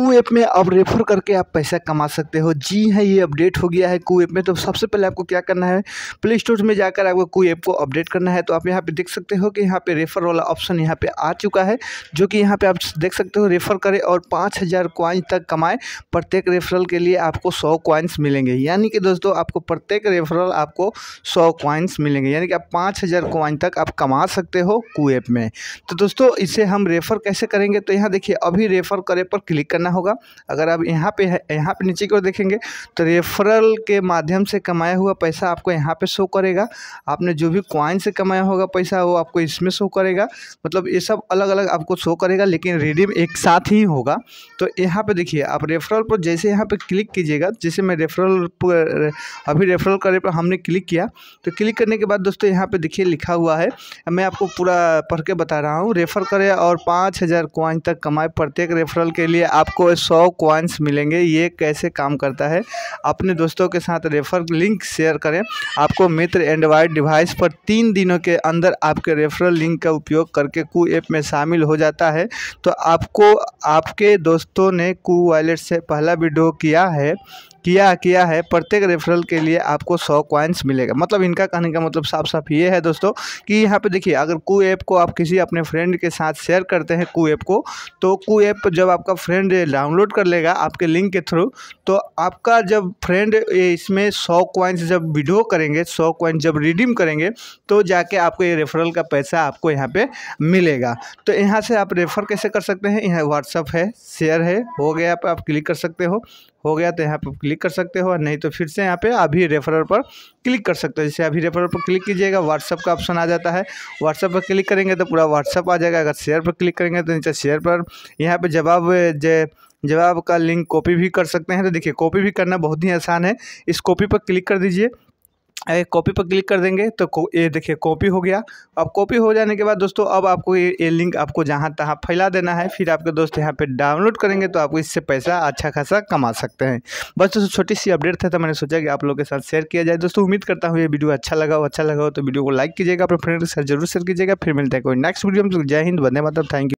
कू में अब रेफर करके आप पैसा कमा सकते हो जी हाँ ये अपडेट हो गया है कू में तो सबसे पहले आपको क्या करना है प्ले स्टोर में जाकर आपको कू को अपडेट करना है तो आप यहाँ पे देख सकते हो कि यहाँ पे रेफर वाला ऑप्शन यहाँ पे आ चुका है जो कि यहाँ पे आप देख सकते हो रेफर करें और पाँच हज़ार क्वाइंस तक कमाएँ प्रत्येक रेफरल के लिए आपको सौ क्वाइंस मिलेंगे यानी कि दोस्तों आपको प्रत्येक रेफरल आपको सौ क्वाइंस मिलेंगे यानी कि आप पाँच हज़ार क्वाइन तक आप कमा सकते हो कू में तो दोस्तों इसे हम रेफ़र कैसे करेंगे तो यहाँ देखिए अभी रेफ़र करे पर क्लिक करना करना होगा अगर आप यहाँ पे है यहाँ पे नीचे की ओर देखेंगे तो रेफरल के माध्यम से कमाया हुआ पैसा आपको यहाँ पे शो करेगा आपने जो भी क्वाइन से कमाया होगा पैसा वो आपको इसमें शो करेगा मतलब ये सब अलग अलग आपको शो करेगा लेकिन रिडीम एक साथ ही होगा तो यहाँ पर देखिए आप रेफरल पर जैसे यहाँ पर क्लिक कीजिएगा जैसे मैं रेफरल अभी रेफरल करे पर हमने क्लिक किया तो क्लिक करने के बाद दोस्तों यहाँ पर देखिए लिखा हुआ है मैं आपको पूरा पढ़ के बता रहा हूँ रेफ़र करें और पाँच हज़ार क्वाइन तक कमाए प्रत्येक रेफरल के लिए आपको आपको सौ क्वाइंस मिलेंगे ये कैसे काम करता है अपने दोस्तों के साथ रेफर लिंक शेयर करें आपको मित्र एंड्रॉयड डिवाइस पर तीन दिनों के अंदर आपके रेफरल लिंक का उपयोग करके कू ऐप में शामिल हो जाता है तो आपको आपके दोस्तों ने कू वॉलेट से पहला वीडियो किया है किया किया है प्रत्येक रेफरल के लिए आपको सौ कॉइन्स मिलेगा मतलब इनका कहने का मतलब साफ साफ ये है दोस्तों कि यहाँ पे देखिए अगर कु ऐप को आप किसी अपने फ्रेंड के साथ शेयर करते हैं कु ऐप को तो कू ऐप जब आपका फ्रेंड डाउनलोड कर लेगा आपके लिंक के थ्रू तो आपका जब फ्रेंड इसमें सौ क्वाइंस जब विड्रो करेंगे सौ क्वाइंस जब रिडीम करेंगे तो जाके आपको ये रेफरल का पैसा आपको यहाँ पर मिलेगा तो यहाँ से आप रेफ़र कैसे कर सकते हैं यहाँ व्हाट्सअप है शेयर है हो गया आप क्लिक कर सकते हो हो गया तो यहाँ पर क्लिक कर सकते हो और नहीं तो फिर से यहाँ पे अभी रेफरल पर क्लिक कर सकते हो जैसे अभी रेफरल पर क्लिक कीजिएगा व्हाट्सअप का ऑप्शन आ जाता है व्हाट्सअप पर क्लिक करेंगे तो पूरा व्हाट्सअप आ जाएगा अगर शेयर पर क्लिक करेंगे तो नीचे शेयर पर यहाँ पर जवाब जे जवाब का लिंक कॉपी भी कर सकते हैं तो देखिए कॉपी भी करना बहुत ही आसान है इस कॉपी पर क्लिक कर दीजिए कॉपी पर क्लिक कर देंगे तो ये देखिए कॉपी हो गया अब कॉपी हो जाने के बाद दोस्तों अब आपको ये ये लिंक आपको जहाँ तहाँ फैला देना है फिर आपके दोस्त यहाँ पे डाउनलोड करेंगे तो आप इससे पैसा अच्छा खासा कमा सकते हैं बस दोस्तों छोटी सी अपडेट था तो मैंने सोचा कि आप लोगों के साथ शेयर किया जाए दोस्तों उम्मीद करता हूँ ये वीडियो अच्छा लगा हो अच्छा लगा हो तो वीडियो को लाइक कीजिएगा अपने फ्रेंड के साथ जरूर शेयर कीजिएगा फिर मिलते हैं कोई नेक्स्ट वीडियो में जय हिंद बंदे मतलब थैंक यू